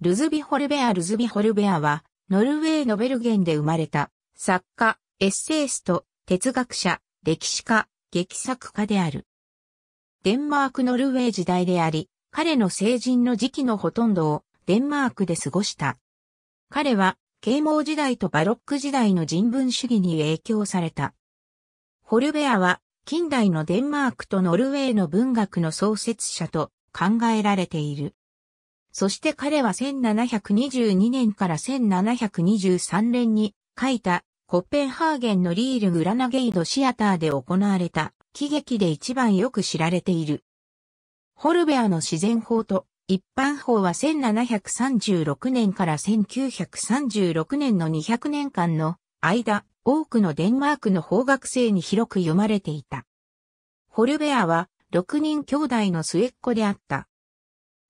ルズビ・ホルベア・ルズビ・ホルベアは、ノルウェーのベルゲンで生まれた、作家、エッセイスト、哲学者、歴史家、劇作家である。デンマーク・ノルウェー時代であり、彼の成人の時期のほとんどをデンマークで過ごした。彼は、啓蒙時代とバロック時代の人文主義に影響された。ホルベアは、近代のデンマークとノルウェーの文学の創設者と考えられている。そして彼は1722年から1723年に書いたコッペンハーゲンのリール・グラナゲイド・シアターで行われた喜劇で一番よく知られている。ホルベアの自然法と一般法は1736年から1936年の200年間の間、多くのデンマークの法学生に広く読まれていた。ホルベアは6人兄弟の末っ子であった。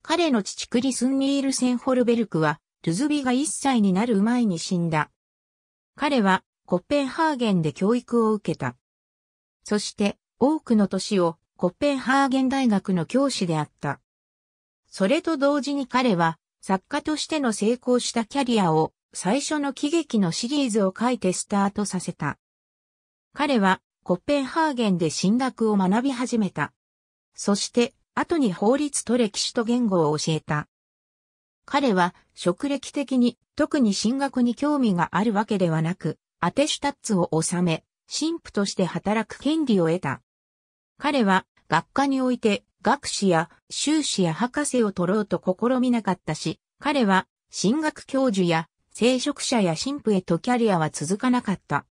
彼の父クリスン・ニールセンホルベルクは、ルズビが1歳になる前に死んだ。彼は、コッペンハーゲンで教育を受けた。そして、多くの年を、コッペンハーゲン大学の教師であった。それと同時に彼は、作家としての成功したキャリアを、最初の喜劇のシリーズを書いてスタートさせた。彼は、コッペンハーゲンで進学を学び始めた。そして、後に法律と歴史と言語を教えた。彼は、職歴的に、特に進学に興味があるわけではなく、アテシュタッツを収め、神父として働く権利を得た。彼は、学科において、学士や修士や博士を取ろうと試みなかったし、彼は、進学教授や、聖職者や神父へとキャリアは続かなかった。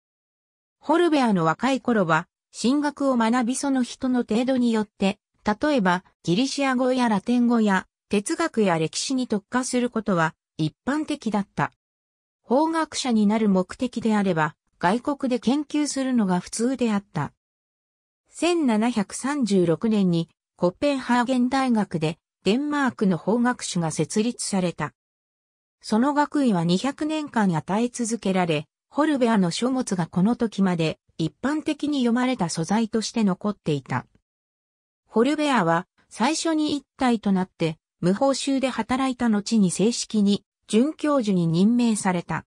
ホルベアの若い頃は、進学を学びその人の程度によって、例えば、ギリシア語やラテン語や哲学や歴史に特化することは一般的だった。法学者になる目的であれば、外国で研究するのが普通であった。1736年にコペンハーゲン大学でデンマークの法学士が設立された。その学位は200年間与え続けられ、ホルベアの書物がこの時まで一般的に読まれた素材として残っていた。ホルベアは最初に一体となって無報酬で働いた後に正式に准教授に任命された。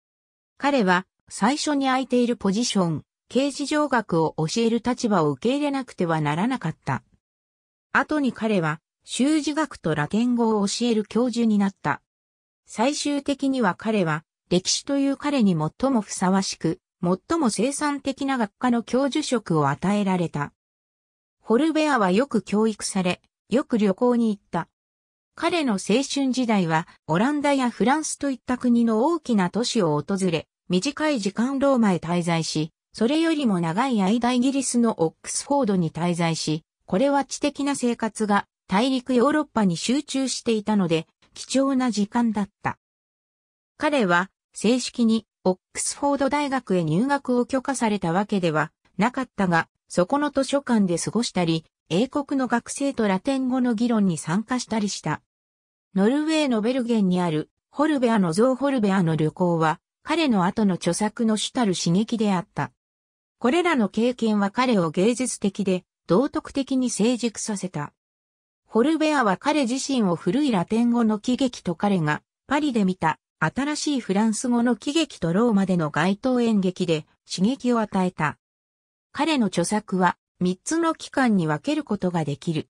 彼は最初に空いているポジション、刑事上学を教える立場を受け入れなくてはならなかった。後に彼は修辞学とラテン語を教える教授になった。最終的には彼は歴史という彼に最もふさわしく、最も生産的な学科の教授職を与えられた。コルベアはよく教育され、よく旅行に行った。彼の青春時代は、オランダやフランスといった国の大きな都市を訪れ、短い時間ローマへ滞在し、それよりも長い間イギリスのオックスフォードに滞在し、これは知的な生活が大陸ヨーロッパに集中していたので、貴重な時間だった。彼は正式にオックスフォード大学へ入学を許可されたわけではなかったが、そこの図書館で過ごしたり、英国の学生とラテン語の議論に参加したりした。ノルウェーのベルゲンにあるホルベアのゾーホルベアの旅行は、彼の後の著作の主たる刺激であった。これらの経験は彼を芸術的で、道徳的に成熟させた。ホルベアは彼自身を古いラテン語の喜劇と彼がパリで見た新しいフランス語の喜劇とローマでの街頭演劇で刺激を与えた。彼の著作は3つの期間に分けることができる。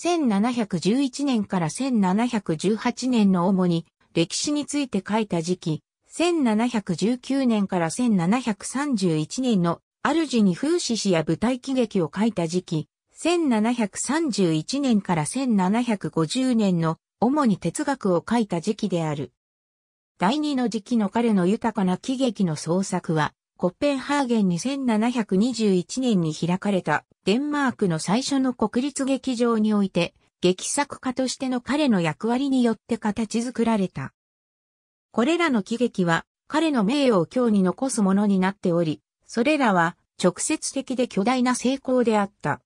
1711年から1718年の主に歴史について書いた時期、1719年から1731年の主に風刺史や舞台喜劇を書いた時期、1731年から1750年の主に哲学を書いた時期である。第二の時期の彼の豊かな喜劇の創作は、コッペンハーゲンに1721年に開かれたデンマークの最初の国立劇場において、劇作家としての彼の役割によって形作られた。これらの喜劇は彼の名誉を今日に残すものになっており、それらは直接的で巨大な成功であった。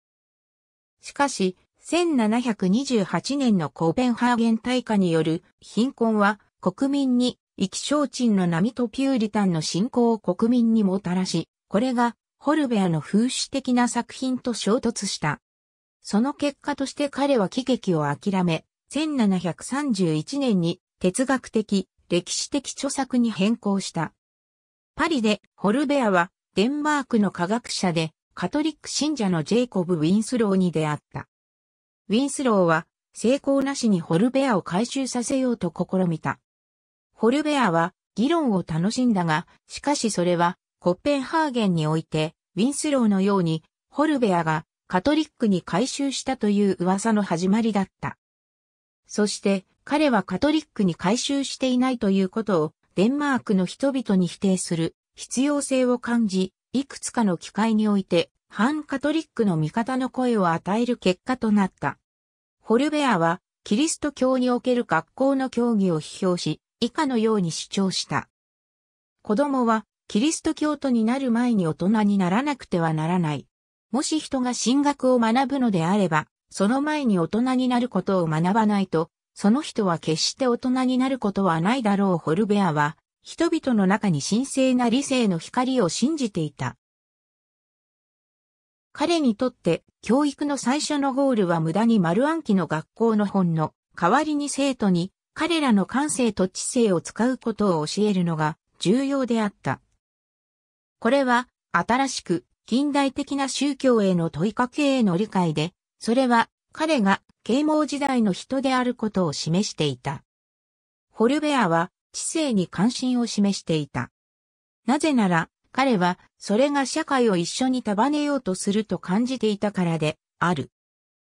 しかし、1728年のコーペンハーゲン大火による貧困は国民に意気消沈の波とピューリタンの信仰を国民にもたらし、これがホルベアの風刺的な作品と衝突した。その結果として彼は喜劇を諦め、1731年に哲学的、歴史的著作に変更した。パリでホルベアはデンマークの科学者でカトリック信者のジェイコブ・ウィンスローに出会った。ウィンスローは成功なしにホルベアを回収させようと試みた。ホルベアは議論を楽しんだが、しかしそれはコッペンハーゲンにおいて、ウィンスローのように、ホルベアがカトリックに改宗したという噂の始まりだった。そして彼はカトリックに改宗していないということをデンマークの人々に否定する必要性を感じ、いくつかの機会において反カトリックの味方の声を与える結果となった。ホルベアはキリスト教における学校の教義を批評し、以下のように主張した。子供はキリスト教徒になる前に大人にならなくてはならない。もし人が進学を学ぶのであれば、その前に大人になることを学ばないと、その人は決して大人になることはないだろうホルベアは、人々の中に神聖な理性の光を信じていた。彼にとって教育の最初のゴールは無駄に丸暗記の学校の本の代わりに生徒に彼らの感性と知性を使うことを教えるのが重要であった。これは新しく近代的な宗教への問いかけへの理解で、それは彼が啓蒙時代の人であることを示していた。ホルベアは知性に関心を示していた。なぜなら彼はそれが社会を一緒に束ねようとすると感じていたからである。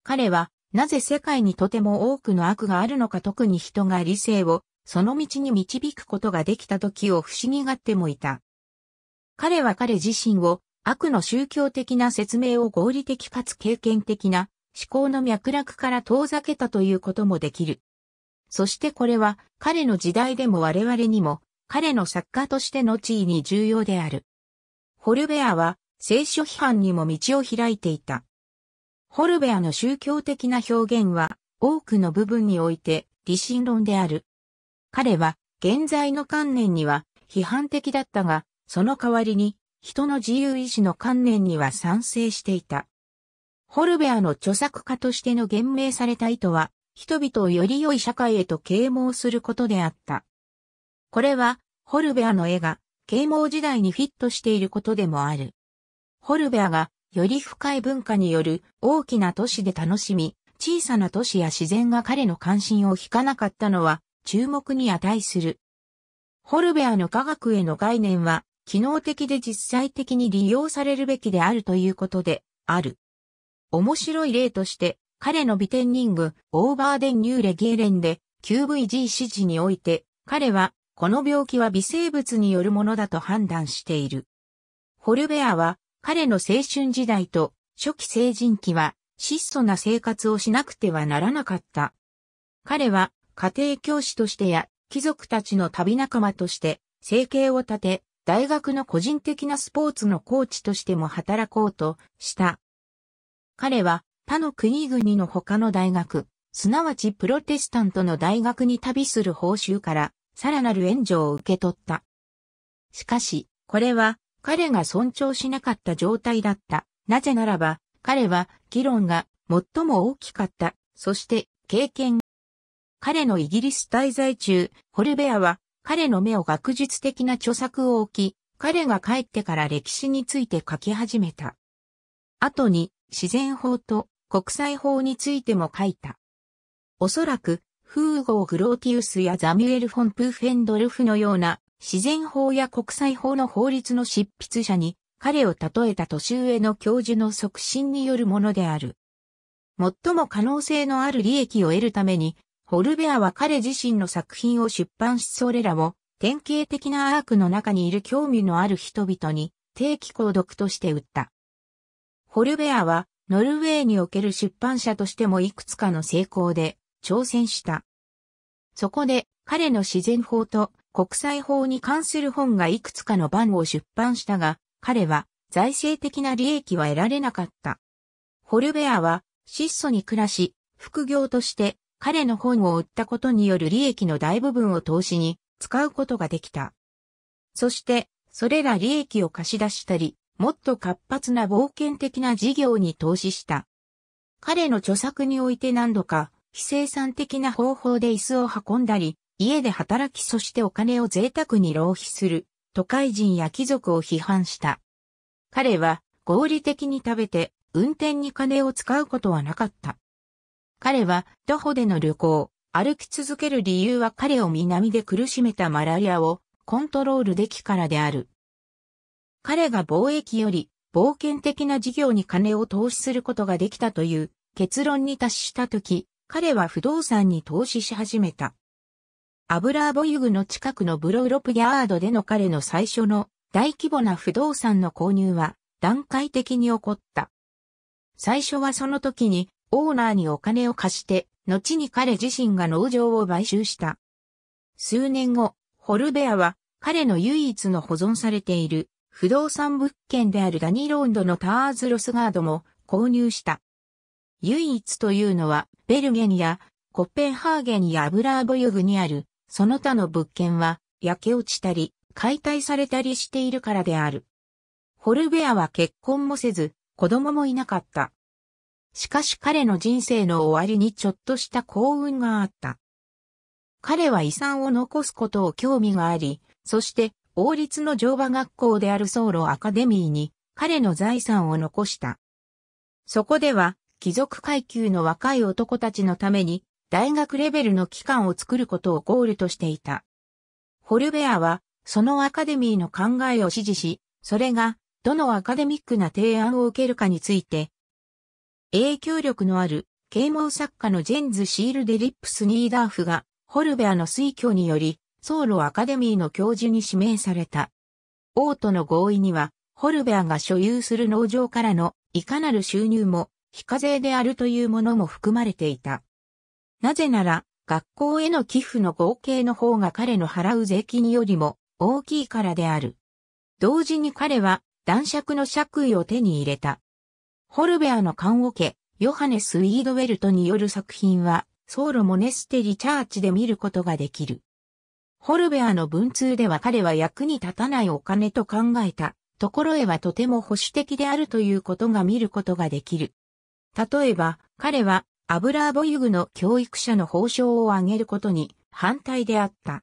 彼はなぜ世界にとても多くの悪があるのか特に人が理性をその道に導くことができた時を不思議がってもいた。彼は彼自身を悪の宗教的な説明を合理的かつ経験的な思考の脈絡から遠ざけたということもできる。そしてこれは彼の時代でも我々にも彼の作家としての地位に重要である。ホルベアは聖書批判にも道を開いていた。ホルベアの宗教的な表現は多くの部分において理心論である。彼は現在の観念には批判的だったが、その代わりに人の自由意志の観念には賛成していた。ホルベアの著作家としての言明された意図は、人々をより良い社会へと啓蒙することであった。これは、ホルベアの絵が、啓蒙時代にフィットしていることでもある。ホルベアがより深い文化による大きな都市で楽しみ、小さな都市や自然が彼の関心を引かなかったのは注目に値する。ホルベアの科学への概念は、機能的で実際的に利用されるべきであるということで、ある。面白い例として、彼のビテンニング、オーバーデン・ニューレ・ゲーレンで、QVG 指示において、彼は、この病気は微生物によるものだと判断している。ホルベアは、彼の青春時代と初期成人期は質素な生活をしなくてはならなかった。彼は家庭教師としてや貴族たちの旅仲間として生計を立て、大学の個人的なスポーツのコーチとしても働こうとした。彼は他の国々の他の大学、すなわちプロテスタントの大学に旅する報酬からさらなる援助を受け取った。しかし、これは彼が尊重しなかった状態だった。なぜならば、彼は議論が最も大きかった。そして経験。彼のイギリス滞在中、ホルベアは彼の目を学術的な著作を置き、彼が帰ってから歴史について書き始めた。後に自然法と国際法についても書いた。おそらく、フーゴー・グローティウスやザミュエル・フォン・プーフェンドルフのような自然法や国際法の法律の執筆者に彼を例えた年上の教授の促進によるものである。最も可能性のある利益を得るために、ホルベアは彼自身の作品を出版しそれらを典型的なアークの中にいる興味のある人々に定期購読として売った。ホルベアはノルウェーにおける出版社としてもいくつかの成功で挑戦した。そこで彼の自然法と国際法に関する本がいくつかの版を出版したが、彼は財政的な利益は得られなかった。ホルベアは質素に暮らし、副業として彼の本を売ったことによる利益の大部分を投資に使うことができた。そして、それら利益を貸し出したり、もっと活発な冒険的な事業に投資した。彼の著作において何度か、非生産的な方法で椅子を運んだり、家で働きそしてお金を贅沢に浪費する、都会人や貴族を批判した。彼は合理的に食べて運転に金を使うことはなかった。彼は徒歩での旅行、歩き続ける理由は彼を南で苦しめたマラリアをコントロールできからである。彼が貿易より冒険的な事業に金を投資することができたという結論に達したとき、彼は不動産に投資し始めた。アブラーボユグの近くのブロウロプギャードでの彼の最初の大規模な不動産の購入は段階的に起こった。最初はその時にオーナーにお金を貸して、後に彼自身が農場を買収した。数年後、ホルベアは彼の唯一の保存されている不動産物件であるダニーロンドのターーズ・ロスガードも購入した。唯一というのはベルゲンやコッペンハーゲンやアブラーボユグにあるその他の物件は焼け落ちたり、解体されたりしているからである。ホルベアは結婚もせず、子供もいなかった。しかし彼の人生の終わりにちょっとした幸運があった。彼は遺産を残すことを興味があり、そして王立の乗馬学校であるソーロアカデミーに彼の財産を残した。そこでは貴族階級の若い男たちのために大学レベルの機関を作ることをゴールとしていた。ホルベアは、そのアカデミーの考えを支持し、それが、どのアカデミックな提案を受けるかについて、影響力のある、啓蒙作家のジェンズ・シールデリップス・ニーダーフが、ホルベアの推挙により、ソウルアカデミーの教授に指名された。王との合意には、ホルベアが所有する農場からのいかなる収入も非課税であるというものも含まれていた。なぜなら、学校への寄付の合計の方が彼の払う税金よりも大きいからである。同時に彼は男爵の爵位を手に入れた。ホルベアの勘を家、ヨハネス・ウィードウェルトによる作品は、ソウロモネステリチャーチで見ることができる。ホルベアの文通では彼は役に立たないお金と考えた。ところへはとても保守的であるということが見ることができる。例えば、彼はアブラーボユグの教育者の報奨を挙げることに反対であった。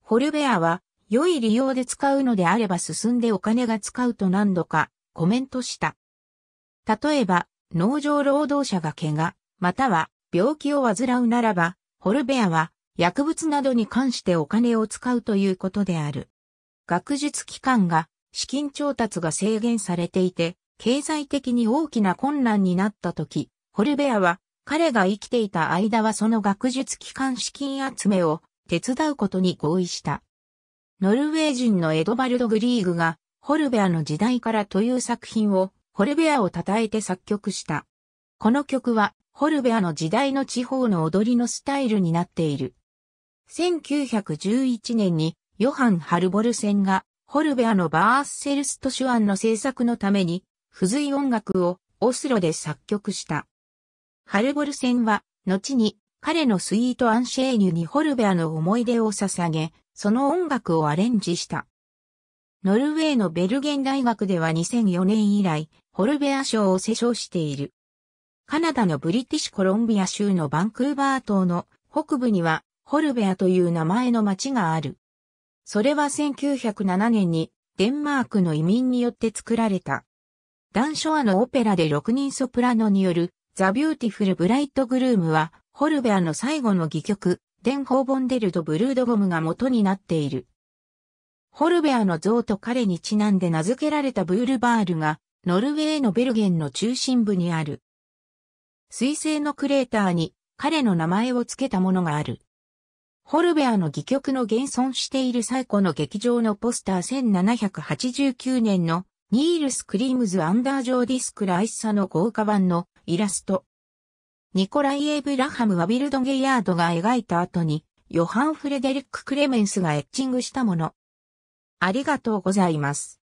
ホルベアは、良い利用で使うのであれば進んでお金が使うと何度かコメントした。例えば、農場労働者が怪我、または病気を患うならば、ホルベアは薬物などに関してお金を使うということである。学術機関が資金調達が制限されていて、経済的に大きな困難になった時、ホルベアは彼が生きていた間はその学術機関資金集めを手伝うことに合意した。ノルウェー人のエドバルド・グリーグが、ホルベアの時代からという作品を、ホルベアを称えて作曲した。この曲は、ホルベアの時代の地方の踊りのスタイルになっている。1911年に、ヨハン・ハルボルセンが、ホルベアのバース・セルスト手腕の制作のために、付随音楽をオスロで作曲した。ハルボルセンは、後に彼のスイートアンシェーニュにホルベアの思い出を捧げ、その音楽をアレンジした。ノルウェーのベルゲン大学では2004年以来、ホルベア賞を世賞している。カナダのブリティッシュコロンビア州のバンクーバー島の北部には、ホルベアという名前の町がある。それは1907年にデンマークの移民によって作られた。ダン・ショアのオペラで6人ソプラノによるザ・ビューティフル・ブライト・グルームは、ホルベアの最後の戯曲、ホー・ボンデルド・ブルードゴムが元になっている。ホルベアの像と彼にちなんで名付けられたブールバールが、ノルウェーのベルゲンの中心部にある。水星のクレーターに彼の名前を付けたものがある。ホルベアの戯曲の現存している最古の劇場のポスター1789年のニールス・クリームズ・アンダージョーディスクライッサの豪華版のイラスト。ニコライ・エイブラハムはビルド・ゲイヤードが描いた後に、ヨハン・フレデリック・クレメンスがエッチングしたもの。ありがとうございます。